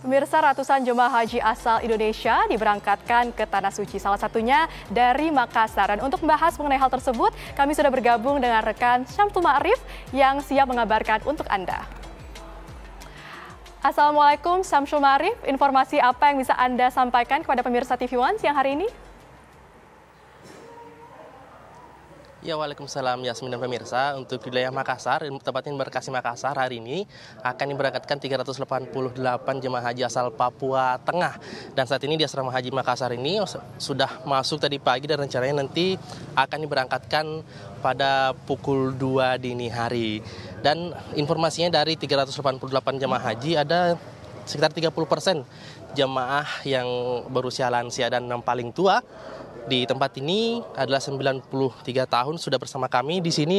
Pemirsa ratusan jemaah haji asal Indonesia diberangkatkan ke Tanah Suci, salah satunya dari Makassar. Dan untuk membahas mengenai hal tersebut, kami sudah bergabung dengan rekan Syamtu Ma'rif yang siap mengabarkan untuk Anda. Assalamualaikum Syamsul Ma'rif, informasi apa yang bisa Anda sampaikan kepada pemirsa TV One siang hari ini? Ya, Waalaikumsalam Yasmin dan pemirsa. Untuk wilayah Makassar, tempatnya embarkasi Makassar hari ini akan diberangkatkan 388 jemaah haji asal Papua Tengah. Dan saat ini di asrama haji Makassar ini sudah masuk tadi pagi dan rencananya nanti akan diberangkatkan pada pukul 2 dini hari. Dan informasinya dari 388 jemaah haji ada sekitar 30 persen jemaah yang berusia lansia dan yang paling tua di tempat ini adalah 93 tahun sudah bersama kami di sini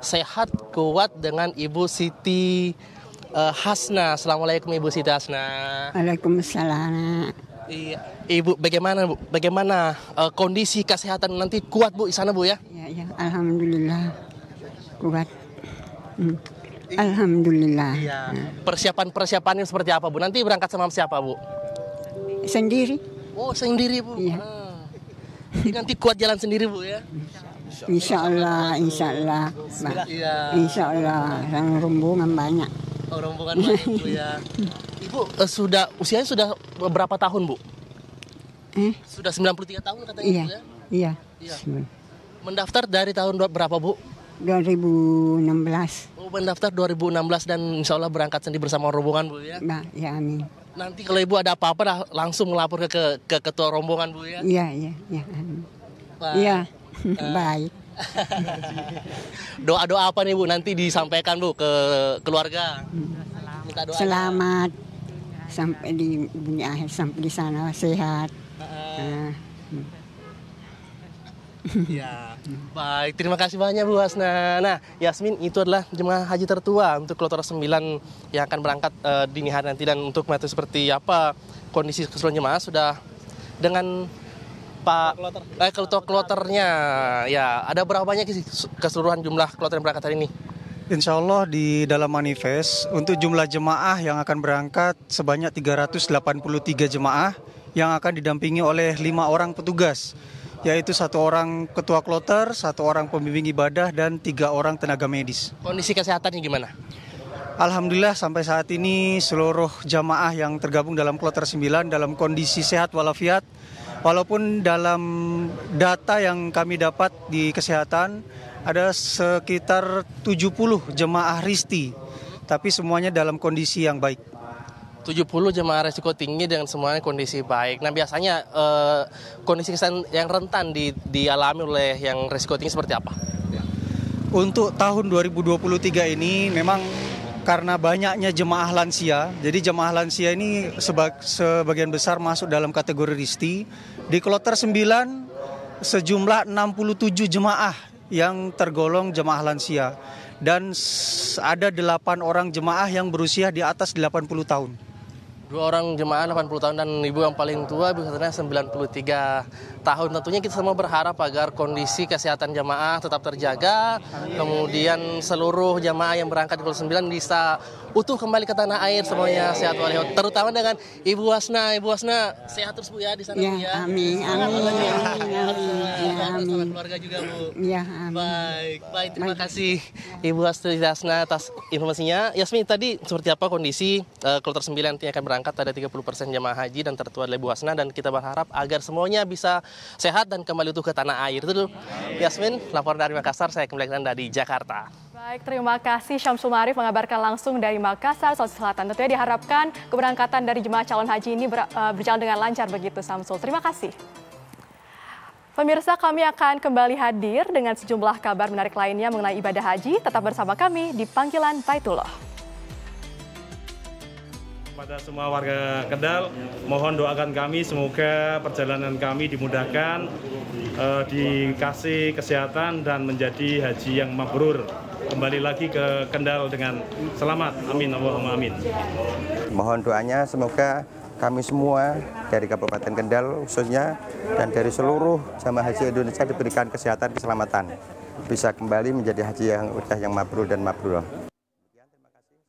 sehat kuat dengan Ibu Siti uh, Hasna. Assalamualaikum Ibu Siti Hasna. Waalaikumsalam. Iya, Ibu bagaimana Bu? Bagaimana uh, kondisi kesehatan nanti kuat Bu di sana Bu ya? Iya, ya, alhamdulillah kuat. Hmm. Alhamdulillah. Iya. Persiapan-persiapannya seperti apa Bu? Nanti berangkat sama siapa Bu? Sendiri. Oh, sendiri Bu. Iya. Hmm nanti kuat jalan sendiri bu ya Insya Allah, insya Allah, nah, iya. insya Allah, yang rombongan banyak. Oh, rombongan banyak bu ya. Ibu eh, sudah usianya sudah berapa tahun bu? Eh? Sudah 93 tahun katanya iya. ya? Iya. iya. Mendaftar dari tahun berapa bu? 2016. Oh, mendaftar 2016 dan insya Allah berangkat sendiri bersama rombongan bu ya? Nah, ya amin. Nanti kalau Ibu ada apa-apa langsung melapor ke, ke, ke ketua rombongan Bu ya. Iya, iya, iya. Iya. Eh. Baik. Doa-doa apa nih Bu nanti disampaikan Bu ke keluarga? Hmm. Minta doa. Selamat sampai di dunia akhir sampai di sana sehat. Uh, uh. ya, baik. Terima kasih banyak Bu Hasna. Nah, Yasmin itu adalah jemaah haji tertua untuk kloter 9 yang akan berangkat uh, dini hari nanti dan untuk metode seperti apa kondisi keseluruhan jemaah sudah dengan Pak kloter. eh kloter kloternya. Ya, ada berapa banyak sih keseluruhan jumlah kloter yang berangkat hari ini? Insya Allah di dalam manifest untuk jumlah jemaah yang akan berangkat sebanyak 383 jemaah yang akan didampingi oleh lima orang petugas yaitu satu orang ketua kloter, satu orang pembimbing ibadah, dan tiga orang tenaga medis. Kondisi kesehatannya gimana? Alhamdulillah sampai saat ini seluruh jamaah yang tergabung dalam kloter 9 dalam kondisi sehat walafiat. Walaupun dalam data yang kami dapat di kesehatan ada sekitar 70 jemaah risti, tapi semuanya dalam kondisi yang baik. 70 jemaah resiko tinggi dengan semuanya kondisi baik. Nah biasanya eh, kondisi yang rentan di, dialami oleh yang resiko tinggi seperti apa? Ya. Untuk tahun 2023 ini memang karena banyaknya jemaah lansia, jadi jemaah lansia ini seba, sebagian besar masuk dalam kategori risti. Di kloter 9 sejumlah 67 jemaah yang tergolong jemaah lansia dan ada 8 orang jemaah yang berusia di atas 80 tahun dua orang jemaah 80 tahun dan ibu yang paling tua ibu katanya 93 tahun. Tentunya kita semua berharap agar kondisi kesehatan jamaah tetap terjaga, kemudian seluruh jamaah yang berangkat di 9 bisa utuh kembali ke tanah air semuanya sehat walafiat. Terutama dengan Ibu Wasna, Ibu Wasna sehat terus Bu ya di sana ya, ya. Amin, amin, ya. amin, amin, amin. keluarga juga Bu. Ya, amin. Baik, baik terima kasih Ibu Wasna atas informasinya. Yasmin tadi seperti apa kondisi uh, kloter 9 nantinya akan berangkat ada 30% jamaah haji dan tertua oleh Ibu Wasna dan kita berharap agar semuanya bisa sehat dan kembali utuh ke tanah air. Itu Yasmin, laporan dari Makassar, saya kembali ke dari Jakarta. Baik, terima kasih Syamsul Marif mengabarkan langsung dari Makassar, Sulawesi Selatan. Tentunya diharapkan keberangkatan dari jemaah calon haji ini ber, uh, berjalan dengan lancar begitu Samsul. Terima kasih. Pemirsa kami akan kembali hadir dengan sejumlah kabar menarik lainnya mengenai ibadah haji. Tetap bersama kami di Panggilan Baitullah. Kepada semua warga Kendal, mohon doakan kami semoga perjalanan kami dimudahkan, eh, dikasih kesehatan dan menjadi haji yang mabrur. Kembali lagi ke Kendal dengan selamat. Amin Allahumma amin. Mohon doanya semoga kami semua dari Kabupaten Kendal khususnya dan dari seluruh jamaah haji Indonesia diberikan kesehatan keselamatan bisa kembali menjadi haji yang udah yang mabrur dan mabrur.